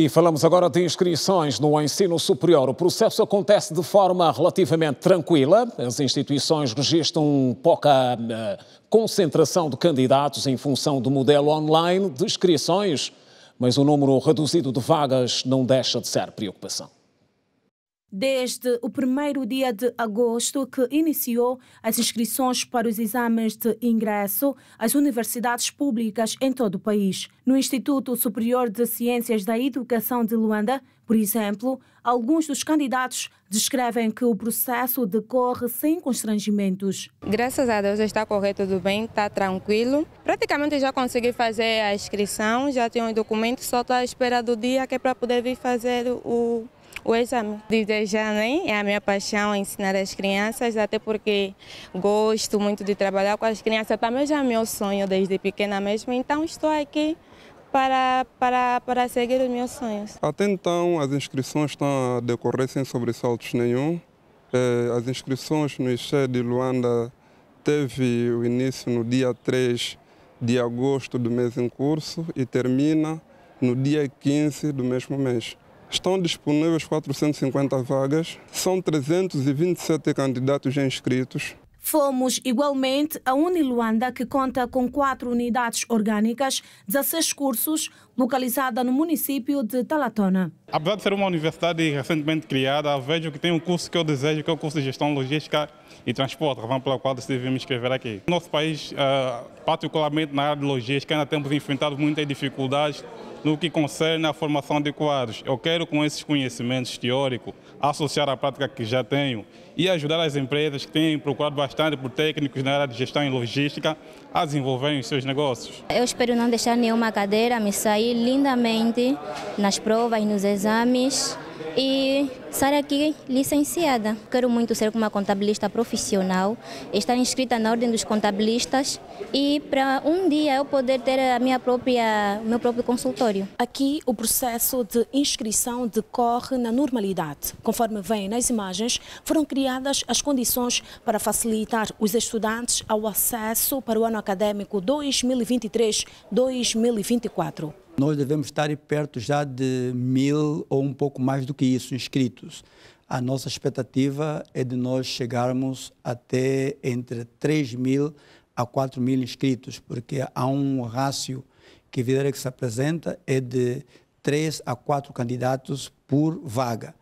E falamos agora de inscrições no ensino superior. O processo acontece de forma relativamente tranquila. As instituições registram pouca eh, concentração de candidatos em função do modelo online de inscrições, mas o número reduzido de vagas não deixa de ser preocupação desde o primeiro dia de agosto que iniciou as inscrições para os exames de ingresso às universidades públicas em todo o país. No Instituto Superior de Ciências da Educação de Luanda, por exemplo, alguns dos candidatos descrevem que o processo decorre sem constrangimentos. Graças a Deus está a correr tudo bem, está tranquilo. Praticamente já consegui fazer a inscrição, já tenho os documentos, só estou à espera do dia que é para poder vir fazer o o exame. Desde já, É a minha paixão ensinar as crianças, até porque gosto muito de trabalhar com as crianças. Também já é meu sonho desde pequena mesmo, então estou aqui para, para, para seguir os meus sonhos. Até então, as inscrições estão a decorrer sem sobressaltos nenhum. É, as inscrições no ICHE de Luanda teve o início no dia 3 de agosto do mês em curso e termina no dia 15 do mesmo mês. Estão disponíveis 450 vagas, são 327 candidatos já inscritos. Fomos igualmente a Uniluanda, que conta com quatro unidades orgânicas, 16 cursos, localizada no município de Talatona. Apesar de ser uma universidade recentemente criada, vejo que tem um curso que eu desejo, que é o curso de Gestão Logística e Transporte, razão pela qual decidi me inscrever aqui. No nosso país, ah, particularmente na área de logística, ainda temos enfrentado muitas dificuldades no que concerne a formação de quadros. Eu quero, com esses conhecimentos teóricos, associar à prática que já tenho e ajudar as empresas que têm procurado bastante por técnicos na área de gestão e logística a desenvolverem os seus negócios. Eu espero não deixar nenhuma cadeira me sair lindamente nas provas, e nos exames exames e sair aqui licenciada. Quero muito ser uma contabilista profissional, estar inscrita na Ordem dos Contabilistas e para um dia eu poder ter a minha própria, meu próprio consultório. Aqui o processo de inscrição decorre na normalidade. Conforme vem nas imagens, foram criadas as condições para facilitar os estudantes ao acesso para o ano acadêmico 2023-2024. Nós devemos estar perto já de mil ou um pouco mais do que isso inscritos. A nossa expectativa é de nós chegarmos até entre 3 mil a 4 mil inscritos, porque há um rácio que Videira que se apresenta é de 3 a 4 candidatos por vaga.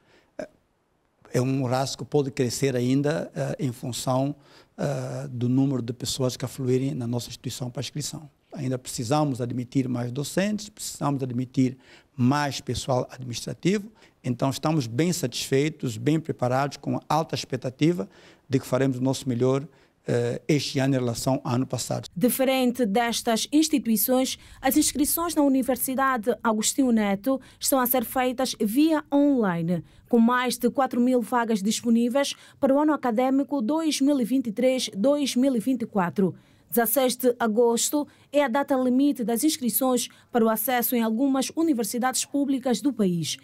É um rácio que pode crescer ainda uh, em função uh, do número de pessoas que afluírem na nossa instituição para inscrição ainda precisamos admitir mais docentes, precisamos admitir mais pessoal administrativo. Então, estamos bem satisfeitos, bem preparados, com alta expectativa de que faremos o nosso melhor eh, este ano em relação ao ano passado. Diferente destas instituições, as inscrições na Universidade Agostinho Neto estão a ser feitas via online, com mais de 4 mil vagas disponíveis para o ano acadêmico 2023-2024. 16 de agosto é a data limite das inscrições para o acesso em algumas universidades públicas do país.